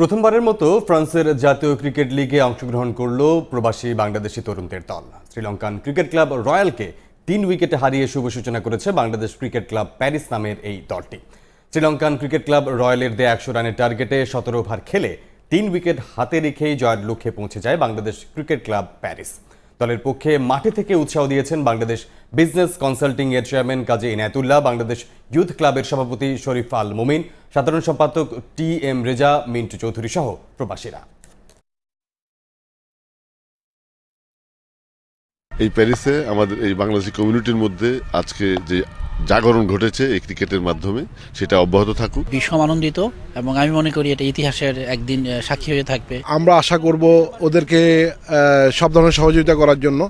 প্রথমবারের মতো ফ্রান্সের জাতীয় ক্রিকেট লিগে অংশগ্রহণ করল প্রবাসী বাংলাদেশি তরুণদের দল শ্রীলঙ্কান ক্রিকেট ক্লাব রয়্যালকে তিন উইকেটে হারিয়ে শুভ সূচনা করেছে বাংলাদেশ ক্রিকেট ক্লাব প্যারিস নামের এই দলটি শ্রীলঙ্কান ক্রিকেট ক্লাব রয়্যালের দেয় একশো রানের টার্গেটে সতেরো ওভার খেলে তিন উইকেট হাতে রেখেই জয়ের লক্ষ্যে পৌঁছে যায় বাংলাদেশ ক্রিকেট ক্লাব প্যারিস দলের পক্ষে মাঠে থেকে উৎসাহ দিয়েছেন বাংলাদেশ বিজনেস কনসাল্টিং এর চেয়ারম্যান কাজী ইনায়তুল্লাহ বাংলাদেশ ইউথ ক্লাবের সভাপতি শরীফ আল মুমিন সাধারণ সম্পাদক টি এম রেজা মিন্টু চৌধুরী সহ প্রবাসীরা এই প্যারিসে আমাদের এই বাংলাদেশি কমিউনিটির মধ্যে আজকে যে জাগরণ ঘটেছে এই ক্রিকেটের মাধ্যমে সেটা অব্যাহত থাকুক ভীষণ আনন্দিত এবং আমি মনে করি এটা ইতিহাসের একদিন সাক্ষী হয়ে থাকবে আমরা আশা করব ওদেরকে সব ধরনের সহযোগিতা করার জন্য